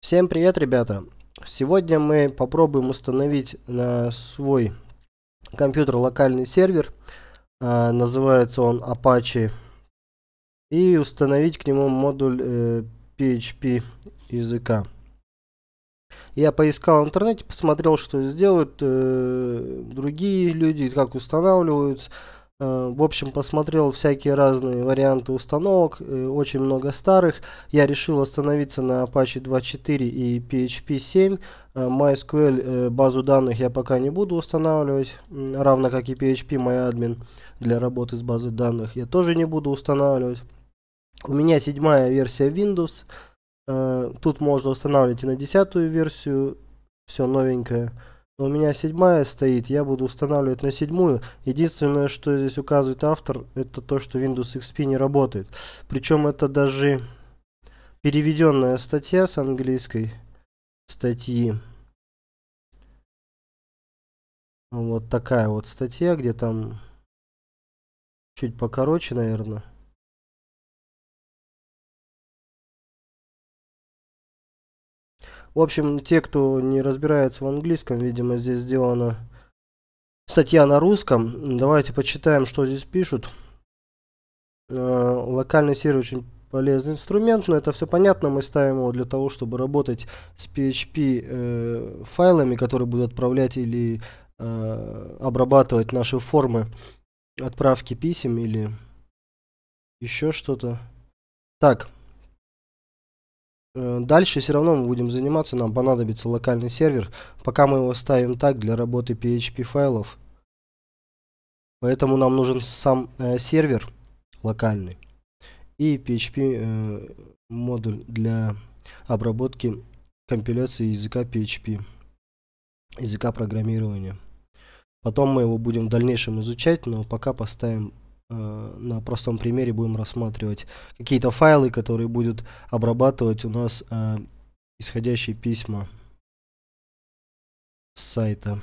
Всем привет, ребята! Сегодня мы попробуем установить на свой компьютер локальный сервер. А, называется он Apache. И установить к нему модуль PHP э, языка. Я поискал в интернете, посмотрел, что сделают э, другие люди, как устанавливаются. Э, в общем, посмотрел всякие разные варианты установок, э, очень много старых. Я решил остановиться на Apache 2.4 и PHP 7. Э, MySQL базу данных я пока не буду устанавливать, равно как и PHP MyAdmin для работы с базой данных я тоже не буду устанавливать. У меня седьмая версия Windows. Тут можно устанавливать и на десятую версию. Все новенькое. У меня седьмая стоит, я буду устанавливать на седьмую. Единственное, что здесь указывает автор, это то, что Windows XP не работает. Причем это даже переведенная статья с английской статьи. Вот такая вот статья, где там чуть покороче, наверное. В общем, те, кто не разбирается в английском, видимо, здесь сделана статья на русском. Давайте почитаем, что здесь пишут. Э, локальный сервер очень полезный инструмент, но это все понятно. Мы ставим его для того, чтобы работать с PHP э, файлами, которые будут отправлять или э, обрабатывать наши формы отправки писем или еще что-то. Так, Э, дальше все равно мы будем заниматься, нам понадобится локальный сервер. Пока мы его ставим так для работы PHP файлов. Поэтому нам нужен сам э, сервер локальный и PHP э, модуль для обработки компиляции языка PHP, языка программирования. Потом мы его будем в дальнейшем изучать, но пока поставим Э, на простом примере будем рассматривать какие-то файлы, которые будут обрабатывать у нас э, исходящие письма с сайта.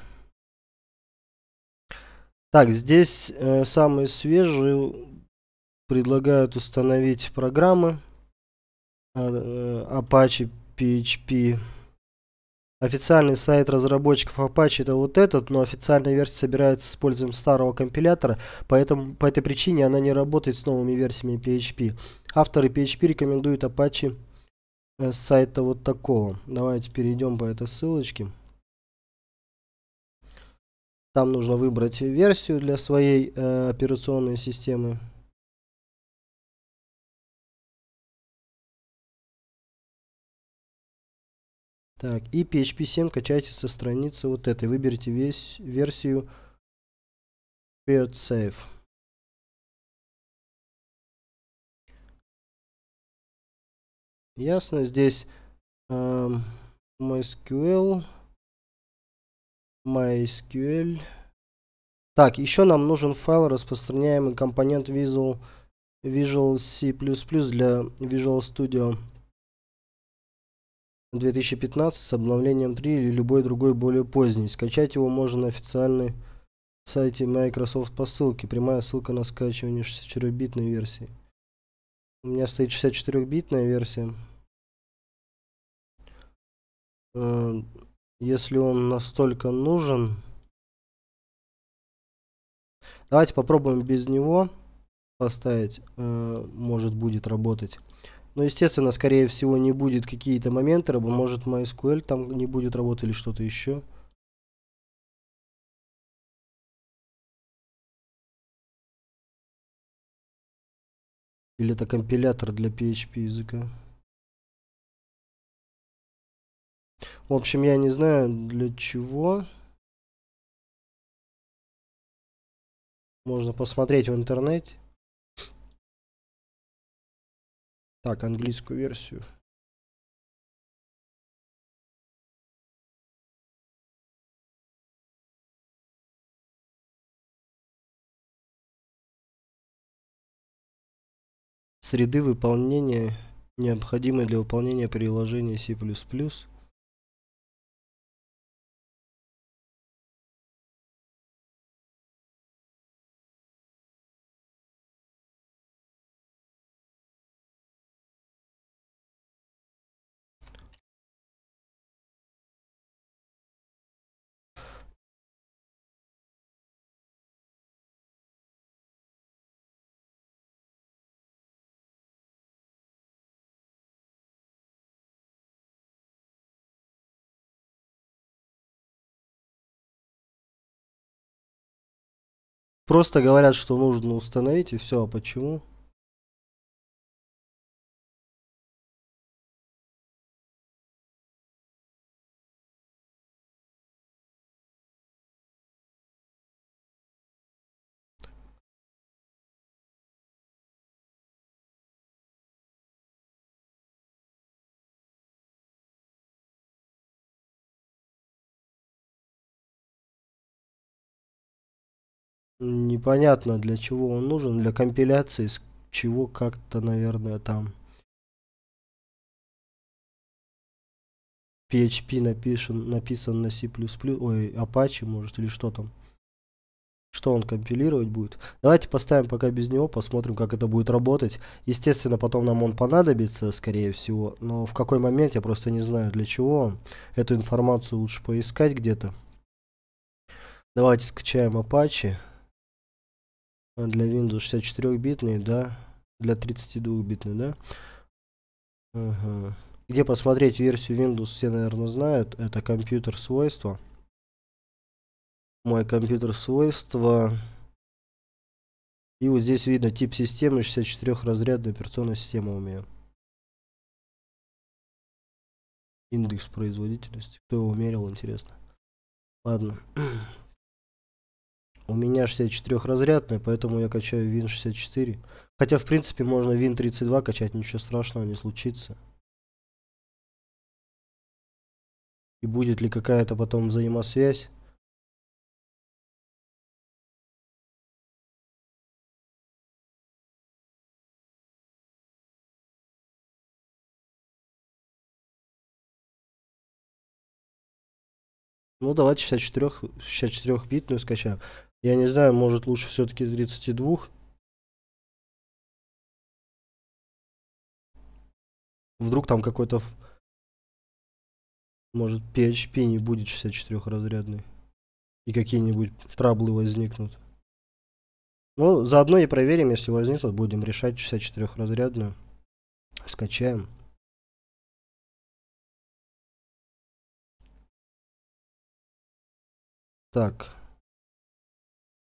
Так, здесь э, самые свежие предлагают установить программы э, э Apache PHP Официальный сайт разработчиков Apache это вот этот, но официальная версия собирается с использованием старого компилятора, поэтому по этой причине она не работает с новыми версиями PHP. Авторы PHP рекомендуют Apache э, с сайта вот такого. Давайте перейдем по этой ссылочке. Там нужно выбрать версию для своей э, операционной системы. Так, и PHP 7 качайте со страницы вот этой. Выберите весь версию PHP. Ясно, здесь эм, MySQL, MySQL. Так, еще нам нужен файл, распространяемый компонент Visual, Visual C++ для Visual Studio. 2015 с обновлением 3 или любой другой более поздний. Скачать его можно на официальной сайте Microsoft по ссылке. Прямая ссылка на скачивание 64-битной версии. У меня стоит 64-битная версия. Э, если он настолько нужен. Давайте попробуем без него поставить. Э, может будет работать. Но, ну, естественно, скорее всего, не будет какие-то моменты, рабо, может MySQL там не будет работать или что-то еще. Или это компилятор для PHP языка. В общем, я не знаю для чего. Можно посмотреть в интернете. Так, английскую версию. Среды выполнения необходимые для выполнения приложения C++. Просто говорят, что нужно установить, и все. А почему? непонятно для чего он нужен, для компиляции, с чего как-то, наверное, там. PHP напишен, написан на C++, ой, Apache, может, или что там. Что он компилировать будет. Давайте поставим пока без него, посмотрим, как это будет работать. Естественно, потом нам он понадобится, скорее всего, но в какой момент, я просто не знаю, для чего. Эту информацию лучше поискать где-то. Давайте скачаем Apache для Windows 64-битный, да, для 32-битный, да. Ага. Где посмотреть версию Windows, все, наверное, знают. Это компьютер свойства. Мой компьютер свойства. И вот здесь видно тип системы 64-разрядная операционная система у меня. Индекс производительности. Кто его мерил, интересно. Ладно. У меня 64-разрядная, поэтому я качаю Win64. Хотя, в принципе, можно Win32 качать, ничего страшного не случится. И будет ли какая-то потом взаимосвязь? Ну, давайте 64, 64 битную скачаем. Я не знаю, может лучше все-таки 32. Вдруг там какой-то... Может PHP не будет 64-разрядный. И какие-нибудь траблы возникнут. Ну, заодно и проверим, если возникнут, будем решать 64-разрядную. Скачаем. Так.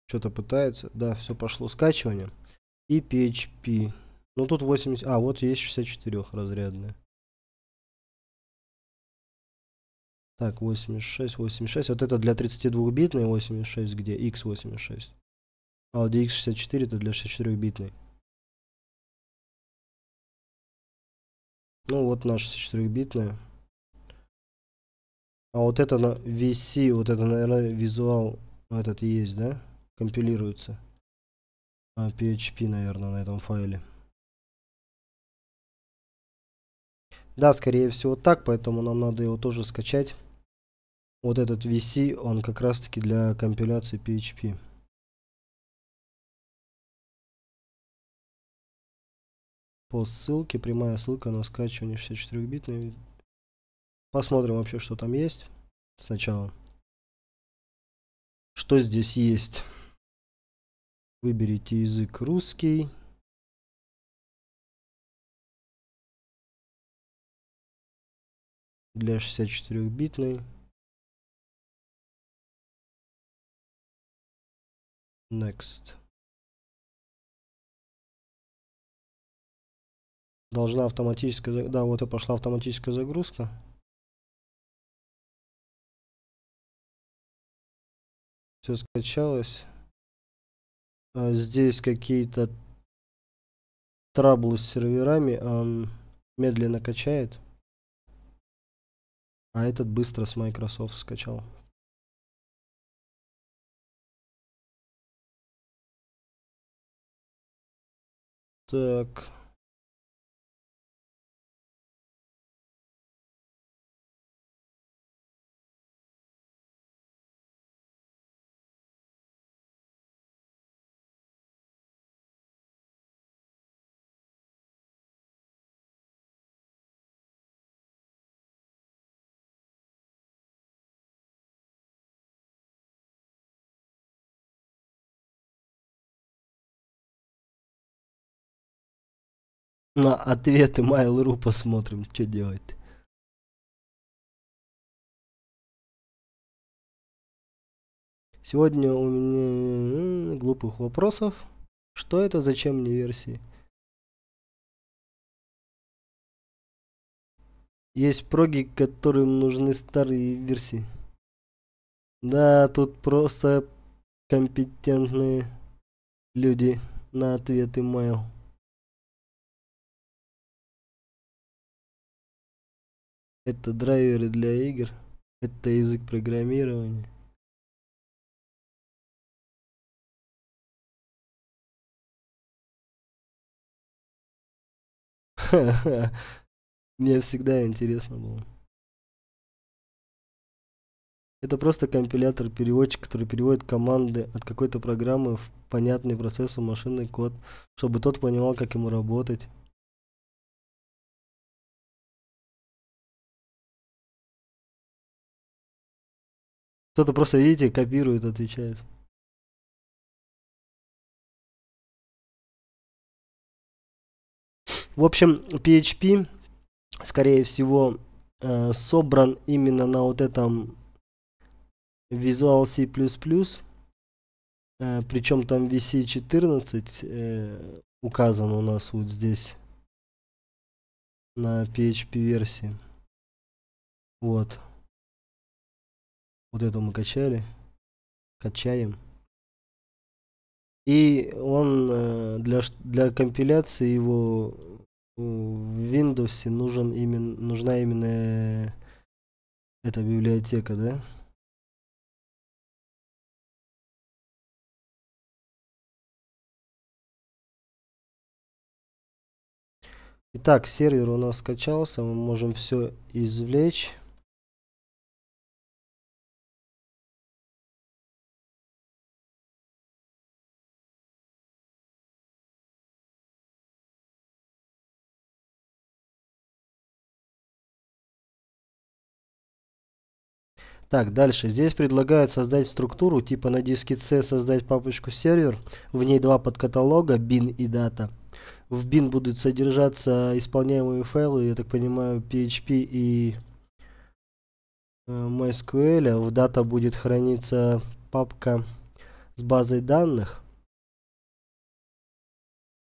Что-то пытается. Да, все пошло скачивание. И PHP. Ну тут 80... А, вот есть 64 разрядные. Так, 86, 86. Вот это для 32-битной 86, где x86. А вот где x64 это для 64-битной. Ну вот наша 64-битная. А вот это на VC, вот это, наверное, визуал этот есть, да? компилируется. А, PHP, наверное, на этом файле. Да, скорее всего так, поэтому нам надо его тоже скачать. Вот этот VC, он как раз таки для компиляции PHP. По ссылке, прямая ссылка на скачивание 64-битный. Посмотрим вообще, что там есть сначала. Что здесь есть. Выберите язык русский. Для 64-битной. Next. Должна автоматическая... Да, вот и пошла автоматическая загрузка. Все скачалось. А, здесь какие-то траблы с серверами. он медленно качает. А этот быстро с Microsoft скачал. Так. на ответы Mail.ru посмотрим, что делать. Сегодня у меня глупых вопросов. Что это, зачем мне версии? Есть проги, которым нужны старые версии. Да, тут просто компетентные люди на ответы mail. это драйверы для игр это язык программирования Ха-ха. Мне всегда интересно было. Это просто компилятор-переводчик, который переводит команды от какой-то программы в понятный процессу машинный код, чтобы тот понимал, как ему работать. Кто-то просто, видите, копирует, отвечает. В общем, PHP, скорее всего, э, собран именно на вот этом Visual C++, э, причем там VC14 э, указан у нас вот здесь на PHP версии. Вот. Вот эту мы качали. Качаем. И он э, для, для компиляции его э, в Windows нужен именно, нужна именно э, эта библиотека, да? Итак, сервер у нас скачался, мы можем все извлечь. Так, дальше. Здесь предлагают создать структуру, типа на диске C создать папочку сервер, в ней два подкаталога, bin и data. В bin будут содержаться исполняемые файлы, я так понимаю, PHP и э, MySQL. В data будет храниться папка с базой данных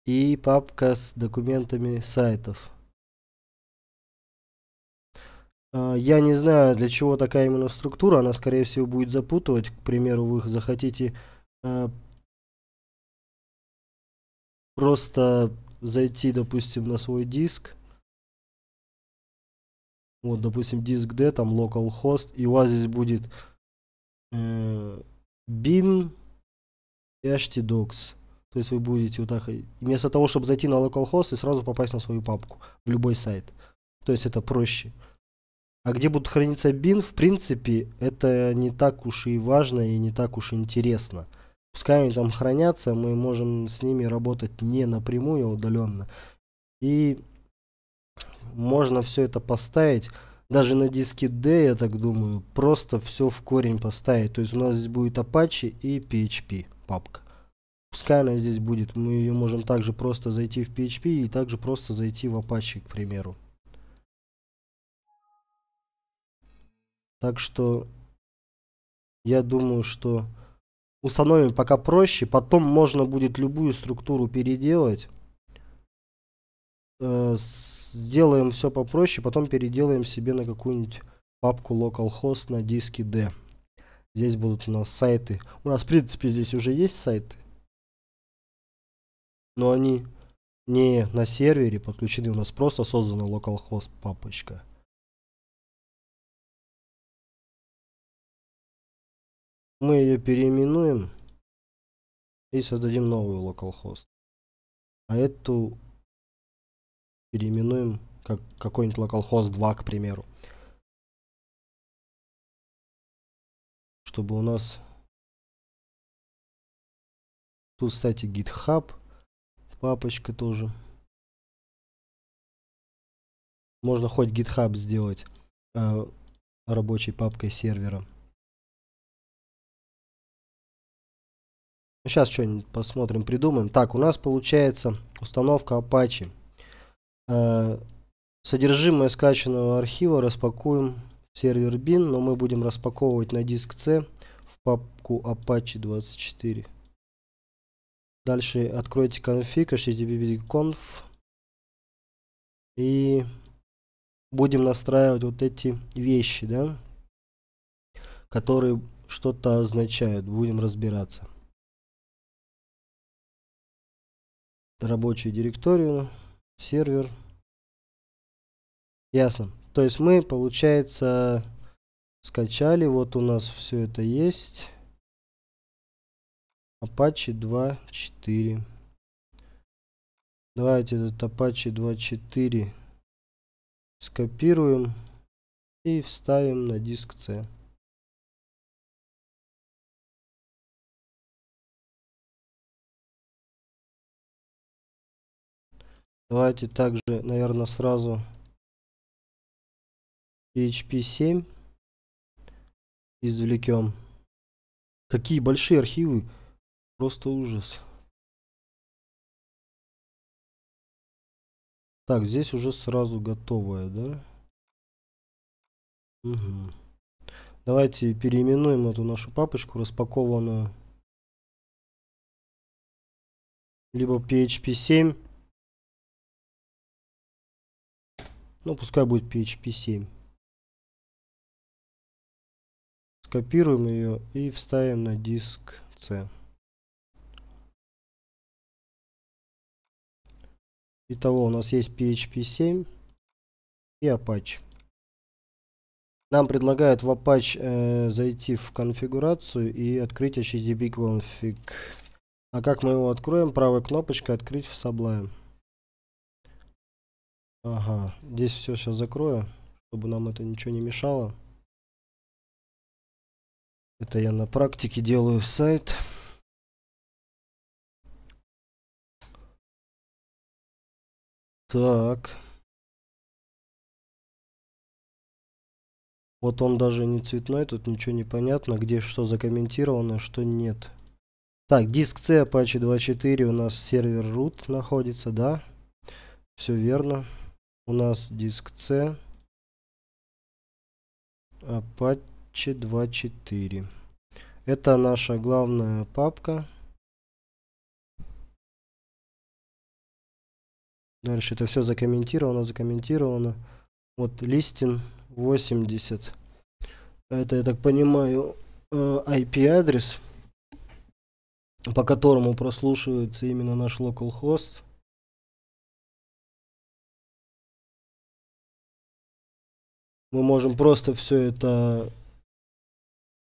и папка с документами сайтов. А, я не знаю, для чего такая именно структура. Она, скорее всего, будет запутывать. К примеру, вы захотите э, просто зайти, допустим, на свой диск. Вот, допустим, диск D, там localhost. И у вас здесь будет э, bin и htdocs. То есть вы будете вот так, вместо того, чтобы зайти на localhost и сразу попасть на свою папку, в любой сайт. То есть это проще. А где будут храниться бин, в принципе, это не так уж и важно и не так уж интересно. Пускай они там хранятся, мы можем с ними работать не напрямую, а удаленно. И можно все это поставить, даже на диске D, я так думаю, просто все в корень поставить. То есть у нас здесь будет Apache и PHP папка. Пускай она здесь будет, мы ее можем также просто зайти в PHP и также просто зайти в Apache, к примеру. Так что я думаю, что установим пока проще. Потом можно будет любую структуру переделать. Э, сделаем все попроще, потом переделаем себе на какую-нибудь папку localhost на диске D. Здесь будут у нас сайты. У нас, в принципе, здесь уже есть сайты. Но они не на сервере подключены. У нас просто создана localhost папочка. Мы ее переименуем и создадим новую localhost. А эту переименуем как какой-нибудь localhost 2, к примеру. Чтобы у нас... Тут, кстати, GitHub папочка тоже. Можно хоть GitHub сделать э, рабочей папкой сервера. Сейчас что-нибудь посмотрим, придумаем. Так, у нас получается установка Apache. Э, содержимое скачанного архива распакуем в сервер bin, но мы будем распаковывать на диск C в папку Apache 24. Дальше откройте конфиг http.conf и будем настраивать вот эти вещи, да, которые что-то означают. Будем разбираться. рабочую директорию, сервер. Ясно. То есть мы, получается, скачали. Вот у нас все это есть. Apache 2.4. Давайте этот Apache 2.4 скопируем и вставим на диск C. Давайте также, наверное, сразу PHP 7 извлекем. Какие большие архивы. Просто ужас. Так, здесь уже сразу готовое, да? Угу. Давайте переименуем эту нашу папочку распакованную. Либо PHP 7 Ну, пускай будет PHP 7. Скопируем ее и вставим на диск C. Итого у нас есть PHP 7 и Apache. Нам предлагают в Apache э, зайти в конфигурацию и открыть HTTP config. А как мы его откроем? Правой кнопочкой открыть в Sublime. Ага, здесь все сейчас закрою, чтобы нам это ничего не мешало. Это я на практике делаю сайт. Так. Вот он даже не цветной, тут ничего не понятно, где что закомментировано, что нет. Так, диск C Apache 2.4 у нас сервер root находится, да? Все верно. У нас диск C. Apache 2.4. Это наша главная папка. Дальше это все закомментировано, закомментировано. Вот листин 80. Это, я так понимаю, э, IP-адрес, по которому прослушивается именно наш localhost. Мы можем просто все это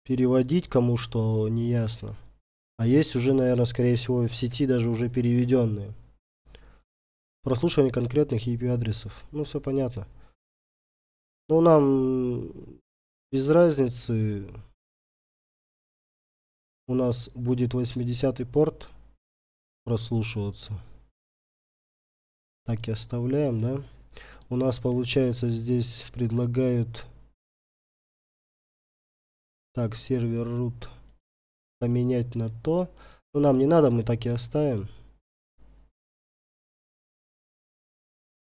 переводить кому что не ясно. А есть уже, наверное, скорее всего, в сети даже уже переведенные. Прослушивание конкретных IP-адресов. Ну, все понятно. Ну, нам без разницы. У нас будет 80-й порт прослушиваться. Так и оставляем, да? у нас получается здесь предлагают так сервер root поменять на то но ну, нам не надо мы так и оставим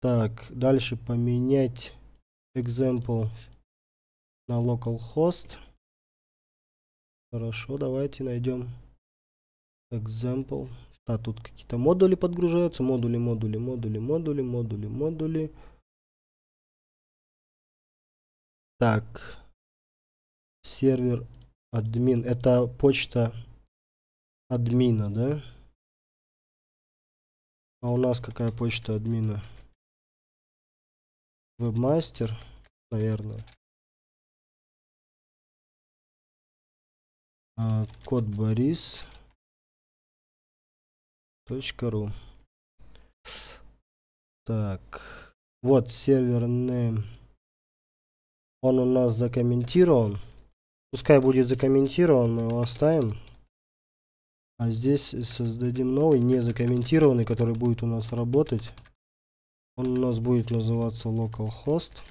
так дальше поменять example на localhost хорошо давайте найдем example а тут какие-то модули подгружаются. Модули, модули, модули, модули, модули, модули. Так. Сервер админ. Это почта админа, да? А у нас какая почта админа? Вебмастер, наверное. А, код Борис. Точка ру. Так. Вот сервер name. Он у нас закомментирован. Пускай будет закомментирован, мы его оставим. А здесь создадим новый, не закомментированный, который будет у нас работать. Он у нас будет называться localhost.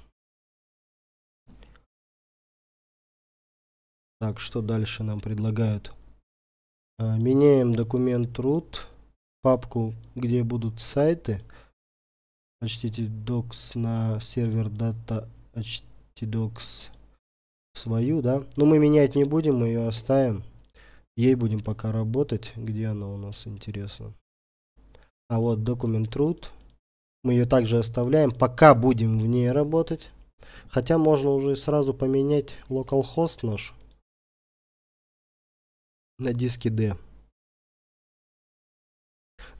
Так, что дальше нам предлагают? Меняем документ root, папку, где будут сайты. Почтите docs на сервер data.html TDocs свою, да. Но ну, мы менять не будем, мы ее оставим. Ей будем пока работать. Где она у нас, интересно. А вот Document Root. Мы ее также оставляем, пока будем в ней работать. Хотя можно уже сразу поменять localhost наш на диске D.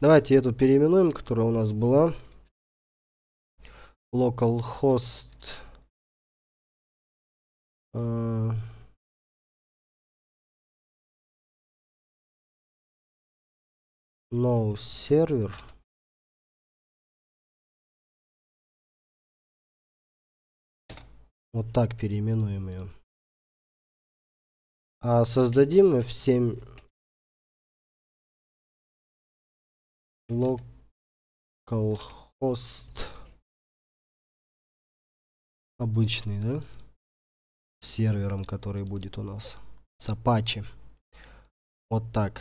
Давайте эту переименуем, которая у нас была. Localhost а... Э, no сервер. Вот так переименуем ее. А создадим F7 localhost обычный, да? сервером, который будет у нас. С Apache. Вот так.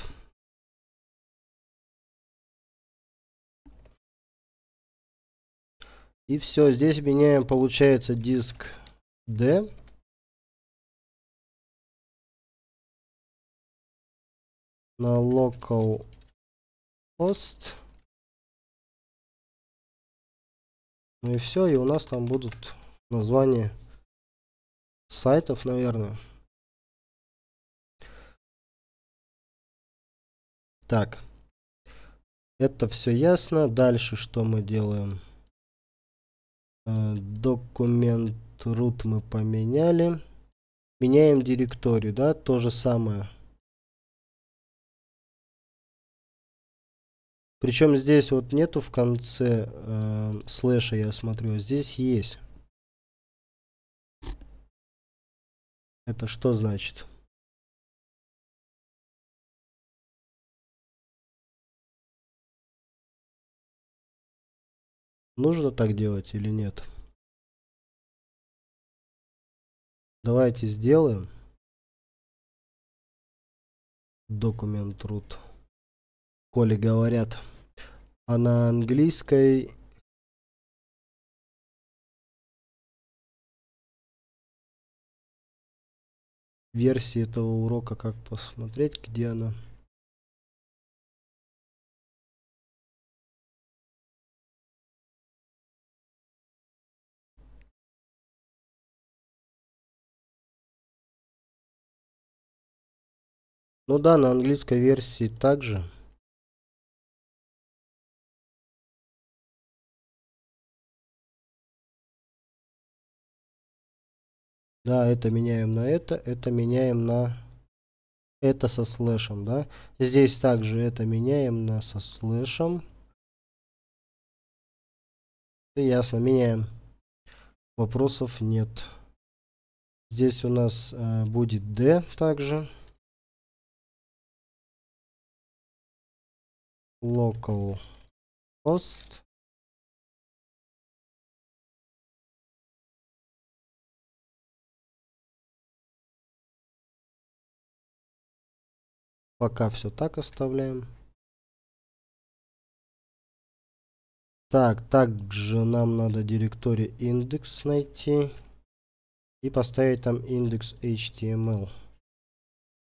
И все, здесь меняем, получается, диск D. На local host. Ну и все, и у нас там будут названия сайтов, наверное. Так. Это все ясно. Дальше что мы делаем? Э, документ root мы поменяли. Меняем директорию, да? То же самое. Причем здесь вот нету в конце э, слэша, я смотрю, а здесь есть. Это что значит Нужно так делать или нет? Давайте сделаем документ root. Коли говорят, а на английской версии этого урока, как посмотреть, где она. Ну да, на английской версии также. Да, это меняем на это, это меняем на это со слэшем, да. Здесь также это меняем на со слэшем. Ясно, меняем. Вопросов нет. Здесь у нас э, будет D также. Local host. Пока все так оставляем. Так, также нам надо директории индекс найти и поставить там индекс HTML, эм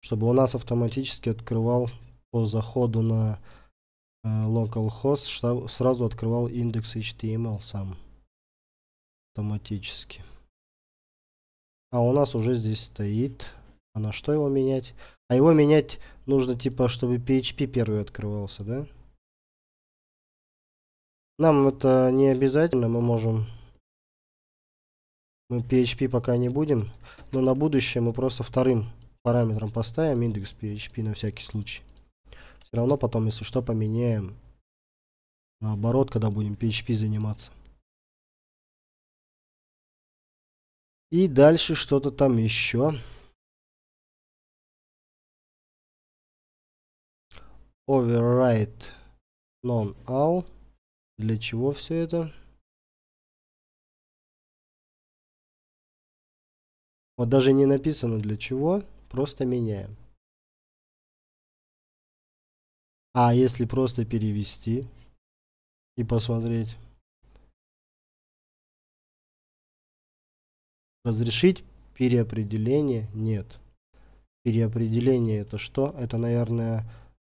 чтобы у нас автоматически открывал по заходу на э, localhost сразу открывал индекс HTML эм сам автоматически. А у нас уже здесь стоит. А на что его менять? А его менять нужно, типа, чтобы PHP первый открывался, да? Нам это не обязательно, мы можем... Мы PHP пока не будем, но на будущее мы просто вторым параметром поставим индекс PHP на всякий случай. Все равно потом, если что, поменяем наоборот, когда будем PHP заниматься. И дальше что-то там еще. override non-all. Для чего все это? Вот даже не написано для чего, просто меняем. А если просто перевести и посмотреть. Разрешить переопределение? Нет. Переопределение это что? Это, наверное,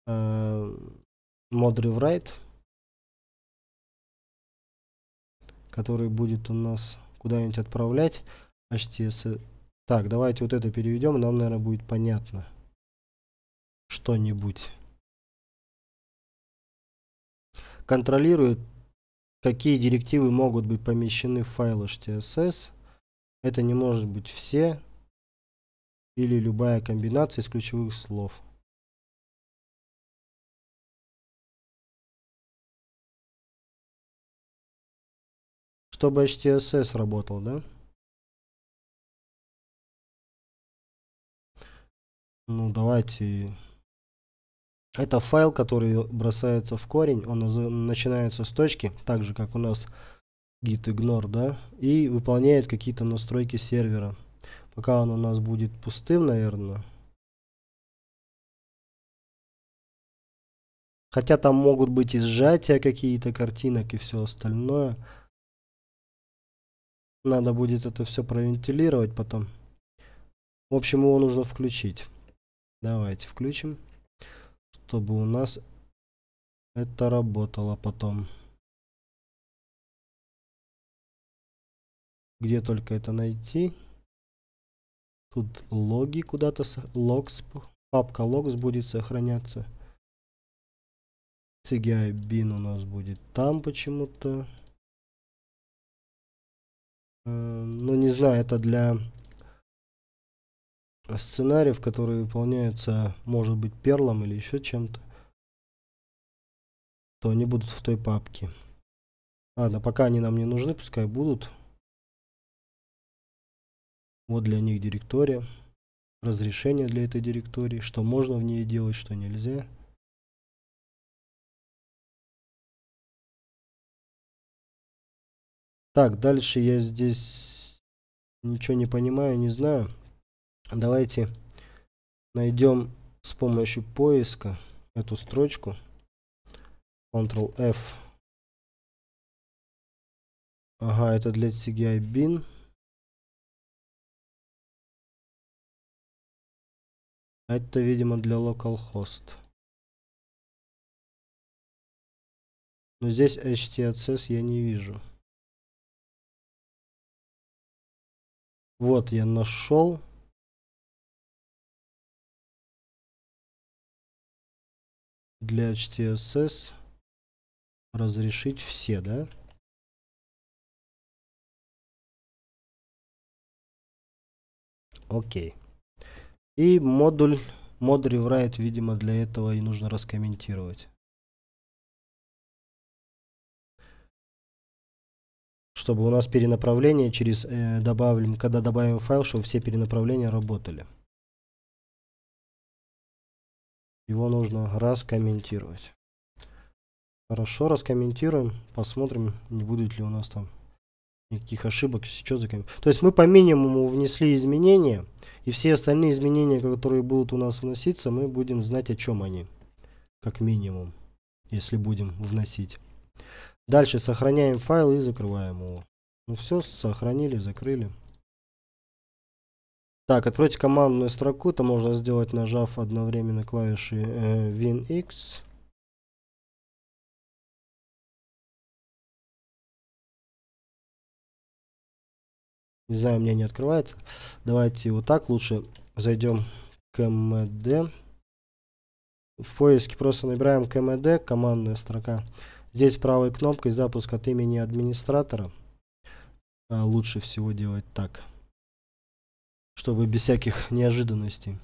Модри э, Врайт, который будет у нас куда-нибудь отправлять HTS. Так, давайте вот это переведем, нам, наверное, будет понятно что-нибудь. Контролирует, какие директивы могут быть помещены в файл HTSS. Это не может быть все или любая комбинация из ключевых слов. чтобы HTSS работал, да? Ну, давайте. Это файл, который бросается в корень. Он начинается с точки, так же, как у нас git ignore, да? И выполняет какие-то настройки сервера. Пока он у нас будет пустым, наверное. Хотя там могут быть и сжатия какие-то картинок и все остальное. Надо будет это все провентилировать потом. В общем, его нужно включить. Давайте включим, чтобы у нас это работало потом. Где только это найти? Тут логи куда-то, логс, папка логс будет сохраняться. CGI bin у нас будет там почему-то. Ну, не знаю, это для сценариев, которые выполняются, может быть, перлом или еще чем-то, то они будут в той папке. Ладно, пока они нам не нужны, пускай будут. Вот для них директория. Разрешение для этой директории. Что можно в ней делать, что нельзя. Так, дальше я здесь ничего не понимаю, не знаю. Давайте найдем с помощью поиска эту строчку. Ctrl-F. Ага, это для CGI bin. Это, видимо, для localhost. Но здесь HTTPS я не вижу. Вот я нашел. Для HTSS разрешить все, да? Окей. И модуль, мод реврайт, видимо, для этого и нужно раскомментировать. чтобы у нас перенаправление через э, добавим, когда добавим файл, чтобы все перенаправления работали. Его нужно раскомментировать. Хорошо, раскомментируем, посмотрим, не будет ли у нас там никаких ошибок, что за То есть мы по минимуму внесли изменения, и все остальные изменения, которые будут у нас вноситься, мы будем знать, о чем они, как минимум, если будем вносить. Дальше сохраняем файл и закрываем его. Ну все, сохранили, закрыли. Так, откройте командную строку. Это можно сделать, нажав одновременно клавиши э, WinX. Не знаю, у меня не открывается. Давайте вот так лучше зайдем к МД. В поиске просто набираем КМД, командная строка. Здесь правой кнопкой запуск от имени администратора. А, лучше всего делать так, чтобы без всяких неожиданностей.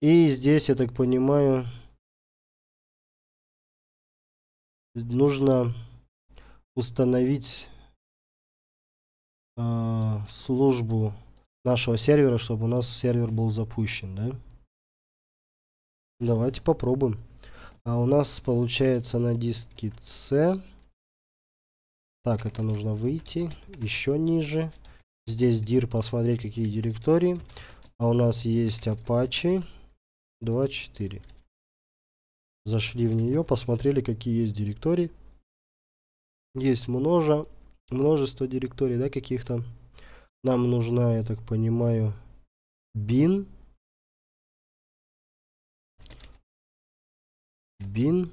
И здесь, я так понимаю, нужно установить э, службу нашего сервера, чтобы у нас сервер был запущен, да? Давайте попробуем. А у нас получается на диске C. Так, это нужно выйти. Еще ниже. Здесь dir, посмотреть, какие директории. А у нас есть Apache 2.4. Зашли в нее, посмотрели, какие есть директории. Есть множе, множество директорий, да, каких-то. Нам нужна, я так понимаю, bin. bin.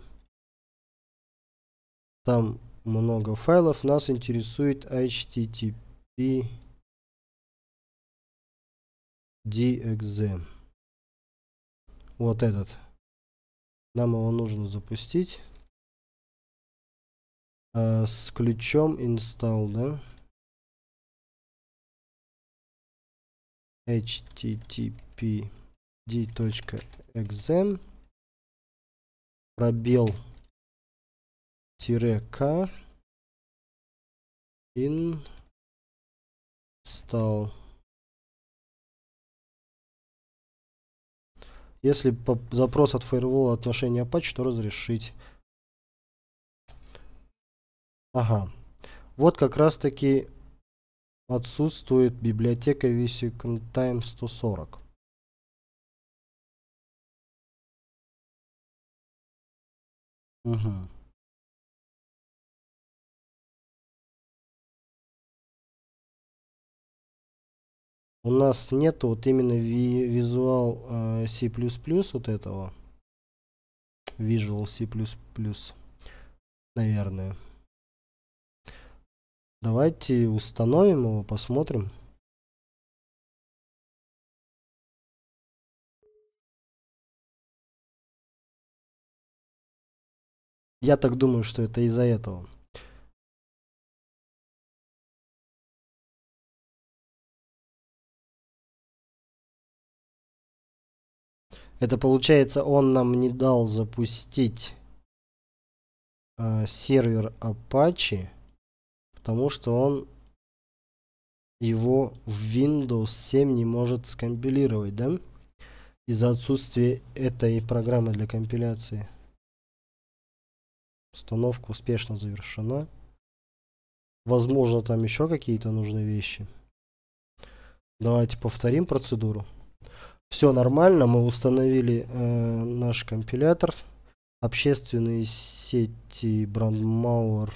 Там много файлов. Нас интересует http dxz. Вот этот. Нам его нужно запустить. А, с ключом install, да? http d.exam пробел тире к install Если по запрос от фаервола отношения патч то разрешить. Ага. Вот как раз таки отсутствует библиотека VisiConTime 140. Угу. У нас нету вот именно визуал э, C++ вот этого. Visual C++, наверное. Давайте установим его, посмотрим. Я так думаю, что это из-за этого. Это получается, он нам не дал запустить э, сервер Apache, потому что он его в Windows 7 не может скомпилировать, да? Из-за отсутствия этой программы для компиляции. Установка успешно завершена. Возможно, там еще какие-то нужные вещи. Давайте повторим процедуру. Все нормально, мы установили э, наш компилятор. Общественные сети Brandmauer.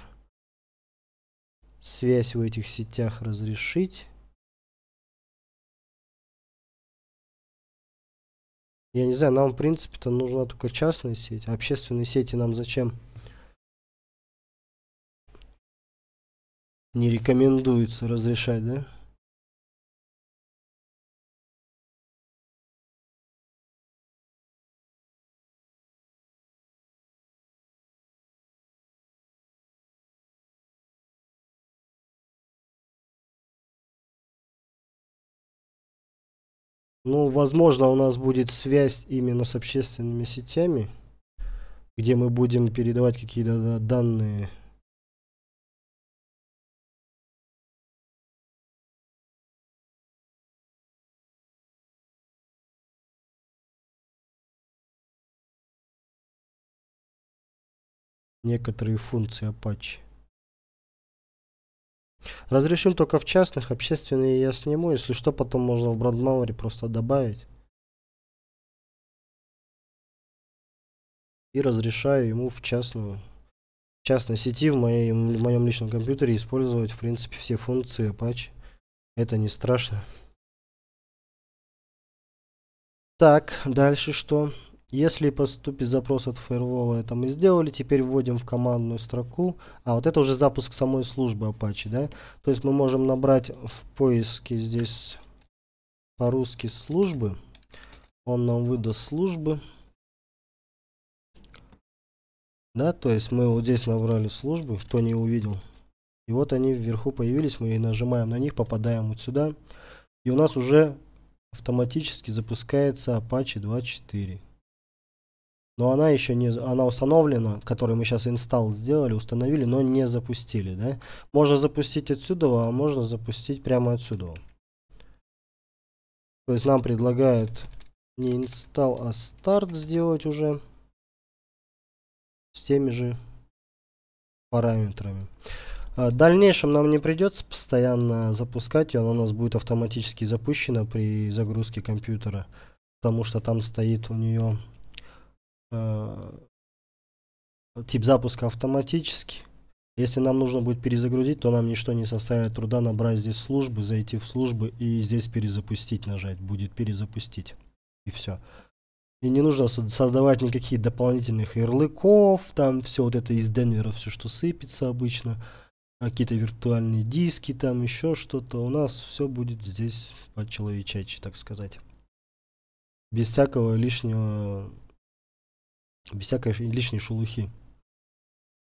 Связь в этих сетях разрешить. Я не знаю, нам в принципе-то нужна только частная сеть. А общественные сети нам зачем? Не рекомендуется разрешать, да? Ну, возможно, у нас будет связь именно с общественными сетями, где мы будем передавать какие-то данные некоторые функции Apache. Разрешим только в частных, общественные я сниму, если что, потом можно в брандмауэре просто добавить. И разрешаю ему в частную, в частной сети в, моем, в моем личном компьютере использовать, в принципе, все функции Apache. Это не страшно. Так, дальше что? Если поступит запрос от фаервола, это мы сделали, теперь вводим в командную строку. А, вот это уже запуск самой службы Apache, да? То есть мы можем набрать в поиске здесь по-русски службы. Он нам выдаст службы. Да, то есть мы вот здесь набрали службы, кто не увидел. И вот они вверху появились, мы нажимаем на них, попадаем вот сюда. И у нас уже автоматически запускается Apache 2.4 но она еще не, она установлена, которую мы сейчас инсталл сделали, установили, но не запустили, да? Можно запустить отсюда, а можно запустить прямо отсюда. То есть нам предлагают не инсталл, а старт сделать уже с теми же параметрами. А, в дальнейшем нам не придется постоянно запускать, и оно у нас будет автоматически запущена при загрузке компьютера, потому что там стоит у нее Э, тип запуска автоматически. Если нам нужно будет перезагрузить, то нам ничто не составит труда набрать здесь службы, зайти в службы и здесь перезапустить нажать. Будет перезапустить. И все. И не нужно создавать никаких дополнительных ярлыков, там все вот это из Денвера, все что сыпется обычно, какие-то виртуальные диски, там еще что-то. У нас все будет здесь по-человечечи, так сказать. Без всякого лишнего без всякой лишней шелухи.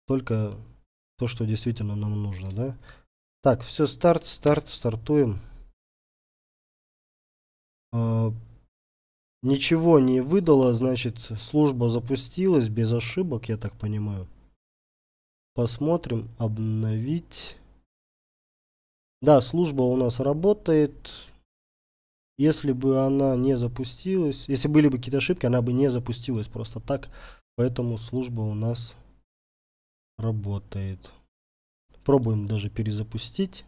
Только то, что действительно нам нужно, да? Так, все, старт, старт, стартуем. Э, ничего не выдало, значит, служба запустилась без ошибок, я так понимаю. Посмотрим, обновить. Да, служба у нас работает. Если бы она не запустилась, если были бы какие-то ошибки, она бы не запустилась просто так. Поэтому служба у нас работает. Пробуем даже перезапустить.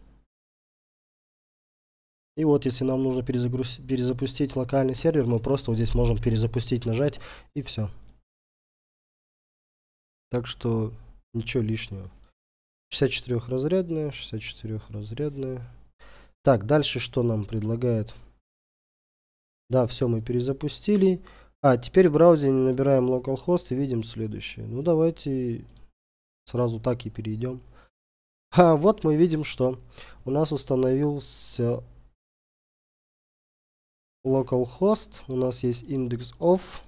И вот, если нам нужно перезагруз... перезапустить локальный сервер, мы просто вот здесь можем перезапустить, нажать и все. Так что ничего лишнего. 64 разрядная, 64 разрядная. Так, дальше что нам предлагает? Да, все, мы перезапустили. А, теперь в браузере набираем localhost и видим следующее. Ну, давайте сразу так и перейдем. А вот мы видим, что у нас установился localhost. У нас есть индекс of,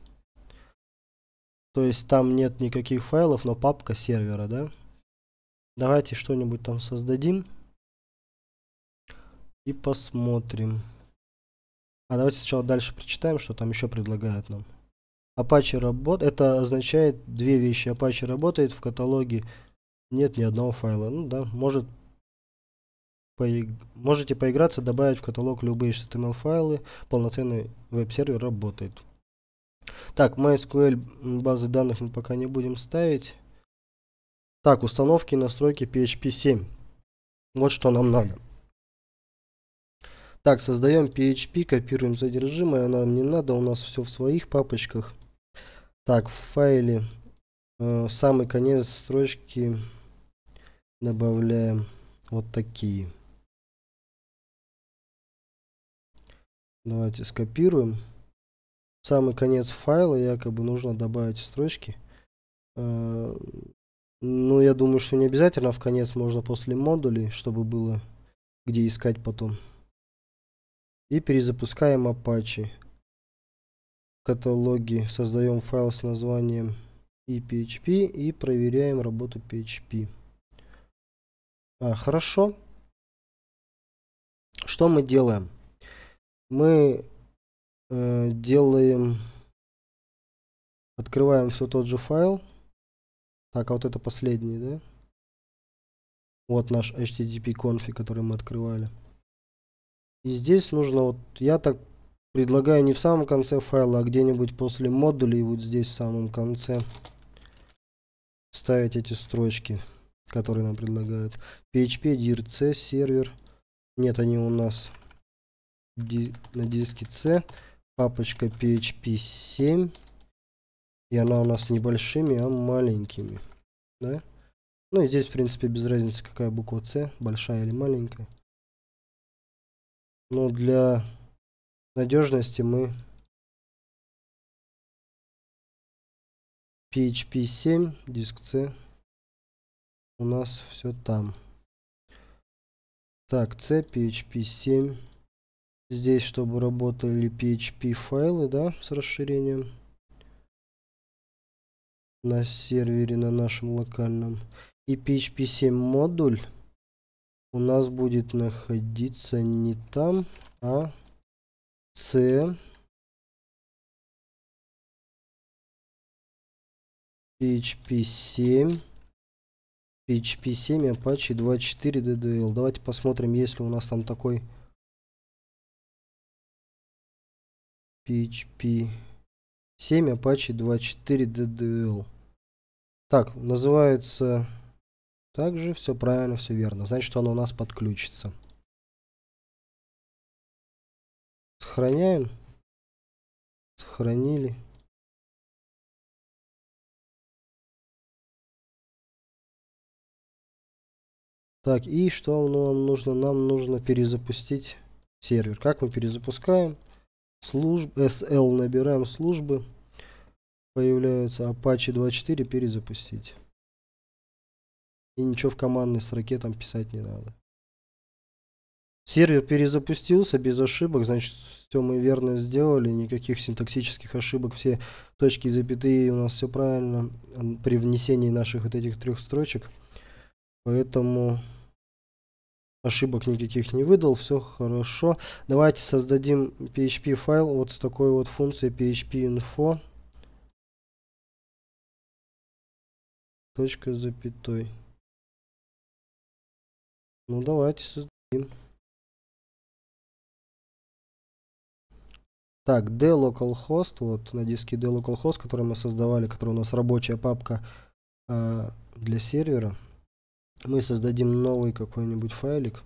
То есть там нет никаких файлов, но папка сервера, да? Давайте что-нибудь там создадим. И посмотрим. А давайте сначала дальше прочитаем, что там еще предлагают нам. Apache работает. Это означает две вещи. Apache работает в каталоге. Нет ни одного файла. Ну да, может можете поиграться, добавить в каталог любые HTML эм файлы. Полноценный веб-сервер работает. Так, MySQL базы данных мы пока не будем ставить. Так, установки и настройки PHP 7. Вот что нам надо. Так, создаем PHP, копируем содержимое, нам не надо, у нас все в своих папочках. Так, в файле э, самый конец строчки добавляем вот такие. Давайте скопируем. В самый конец файла якобы нужно добавить строчки. Э, ну, я думаю, что не обязательно в конец, можно после модулей, чтобы было где искать потом и перезапускаем Apache. В каталоге создаем файл с названием и и проверяем работу PHP. А, хорошо. Что мы делаем? Мы э, делаем, открываем все тот же файл. Так, а вот это последний, да? Вот наш HTTP конфиг, который мы открывали. И здесь нужно, вот я так предлагаю не в самом конце файла, а где-нибудь после модулей, вот здесь в самом конце, ставить эти строчки, которые нам предлагают. PHP, DIRC, сервер. Нет, они у нас на диске C. Папочка PHP 7. И она у нас не большими, а маленькими. Да? Ну и здесь, в принципе, без разницы, какая буква C, большая или маленькая. Ну, для надежности мы PHP 7, диск C. У нас все там. Так, C, PHP 7. Здесь, чтобы работали PHP файлы, да, с расширением. На сервере, на нашем локальном. И PHP 7 модуль у нас будет находиться не там, а С. PHP 7. PHP 7 Apache 2.4 DDL. Давайте посмотрим, есть ли у нас там такой PHP 7 Apache 2.4 DDL. Так, называется также все правильно, все верно. Значит, оно у нас подключится. Сохраняем. Сохранили. Так, и что нам нужно? Нам нужно перезапустить сервер. Как мы перезапускаем? Служб, SL набираем службы. Появляются Apache 24, перезапустить и ничего в командной строке там писать не надо. Сервер перезапустился без ошибок, значит, все мы верно сделали, никаких синтаксических ошибок, все точки и запятые у нас все правильно при внесении наших вот этих трех строчек. Поэтому ошибок никаких не выдал, все хорошо. Давайте создадим PHP файл вот с такой вот функцией php-info. Точка запятой. Ну, давайте создадим. Так, dlocalhost, вот на диске dlocalhost, который мы создавали, который у нас рабочая папка э, для сервера. Мы создадим новый какой-нибудь файлик.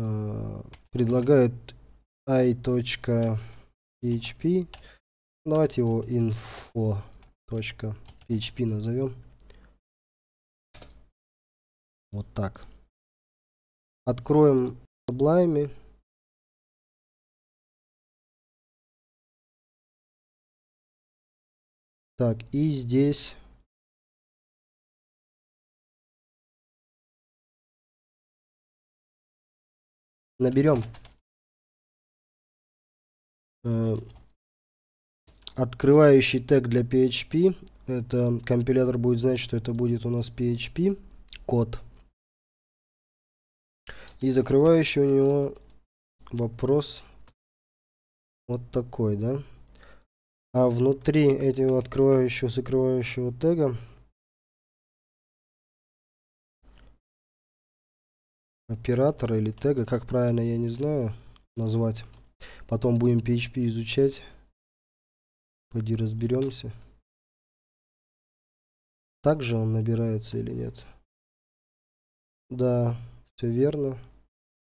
Э, предлагает i.php. Давайте его info.php назовем. Вот так. Откроем Sublime. Так, и здесь наберем э, открывающий тег для PHP. Это компилятор будет знать, что это будет у нас PHP код. И закрывающий у него вопрос вот такой, да? А внутри этого открывающего, закрывающего тега оператора или тега, как правильно, я не знаю назвать. Потом будем PHP изучать. Пойди разберемся. Также он набирается или нет? Да, все верно.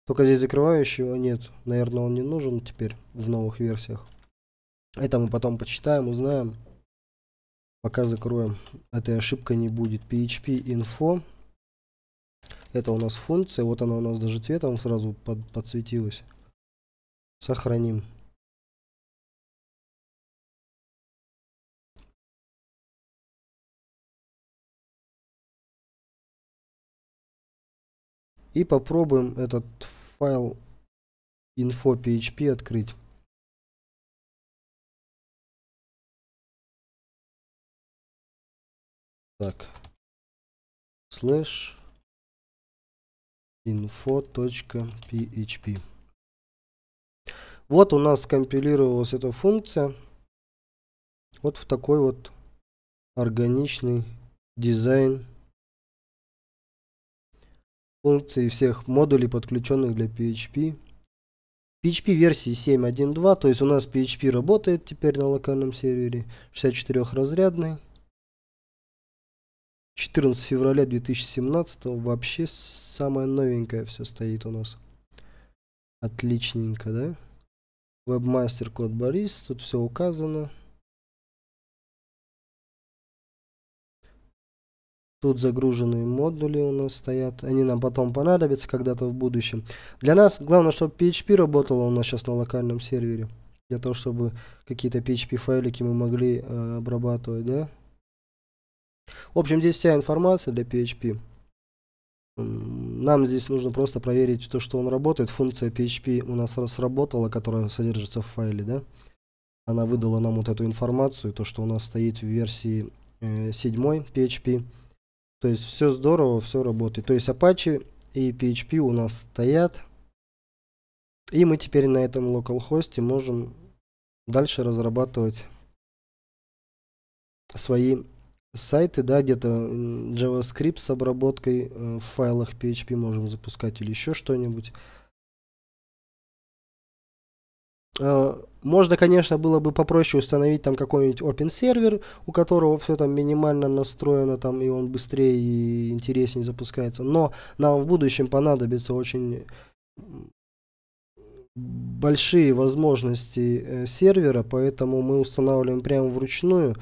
Только здесь закрывающего нет. Наверное, он не нужен теперь в новых версиях. Это мы потом почитаем, узнаем. Пока закроем. Этой ошибкой не будет. PHP info. Это у нас функция. Вот она у нас даже цветом сразу под, подсветилась. Сохраним. И попробуем этот файл info.php открыть. Так. Слэш info.php. Вот у нас скомпилировалась эта функция. Вот в такой вот органичный дизайн функции всех модулей, подключенных для PHP. PHP версии 7.1.2, то есть у нас PHP работает теперь на локальном сервере, 64-разрядный. 14 февраля 2017 вообще самое новенькое все стоит у нас. Отличненько, да? Webmaster код Борис, тут все указано. Тут загруженные модули у нас стоят. Они нам потом понадобятся когда-то в будущем. Для нас главное, чтобы PHP работала у нас сейчас на локальном сервере. Для того, чтобы какие-то PHP файлики мы могли э, обрабатывать, да? В общем, здесь вся информация для PHP. Нам здесь нужно просто проверить то, что он работает. Функция PHP у нас сработала, которая содержится в файле, да? Она выдала нам вот эту информацию, то, что у нас стоит в версии э, 7 PHP. То есть все здорово, все работает. То есть Apache и PHP у нас стоят. И мы теперь на этом локалхосте можем дальше разрабатывать свои сайты, да, где-то JavaScript с обработкой э, в файлах PHP можем запускать или еще что-нибудь. А, можно, конечно, было бы попроще установить там какой-нибудь open сервер, у которого все там минимально настроено, там и он быстрее и интереснее запускается. Но нам в будущем понадобится очень большие возможности э, сервера, поэтому мы устанавливаем прямо вручную,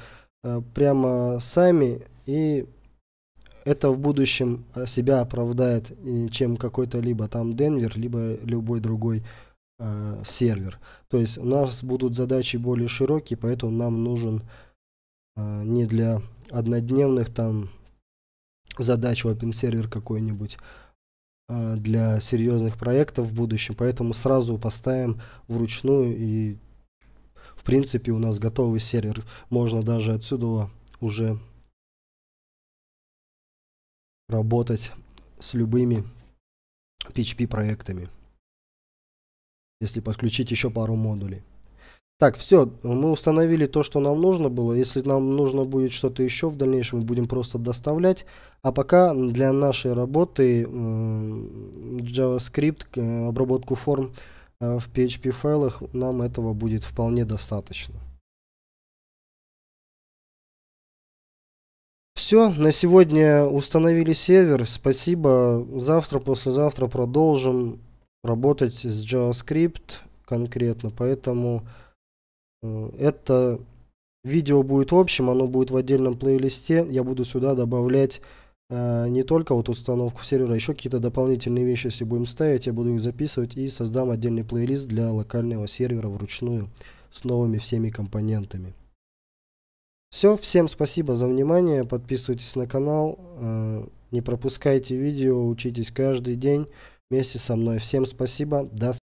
э, прямо сами, и это в будущем э, себя оправдает, чем какой-то либо там Денвер, либо любой другой Э, сервер. То есть у нас будут задачи более широкие, поэтому нам нужен э, не для однодневных там задач open сервер какой-нибудь э, для серьезных проектов в будущем, поэтому сразу поставим вручную и в принципе у нас готовый сервер. Можно даже отсюда уже работать с любыми PHP проектами если подключить еще пару модулей. Так, все, мы установили то, что нам нужно было. Если нам нужно будет что-то еще в дальнейшем, мы будем просто доставлять. А пока для нашей работы JavaScript, э, обработку форм э, в PHP файлах, нам этого будет вполне достаточно. Все, на сегодня установили сервер. Спасибо. Завтра, послезавтра продолжим работать с JavaScript конкретно, поэтому э, это видео будет общим, оно будет в отдельном плейлисте. Я буду сюда добавлять э, не только вот установку сервера, а еще какие-то дополнительные вещи, если будем ставить, я буду их записывать и создам отдельный плейлист для локального сервера вручную с новыми всеми компонентами. Все, всем спасибо за внимание, подписывайтесь на канал, э, не пропускайте видео, учитесь каждый день вместе со мной. Всем спасибо. До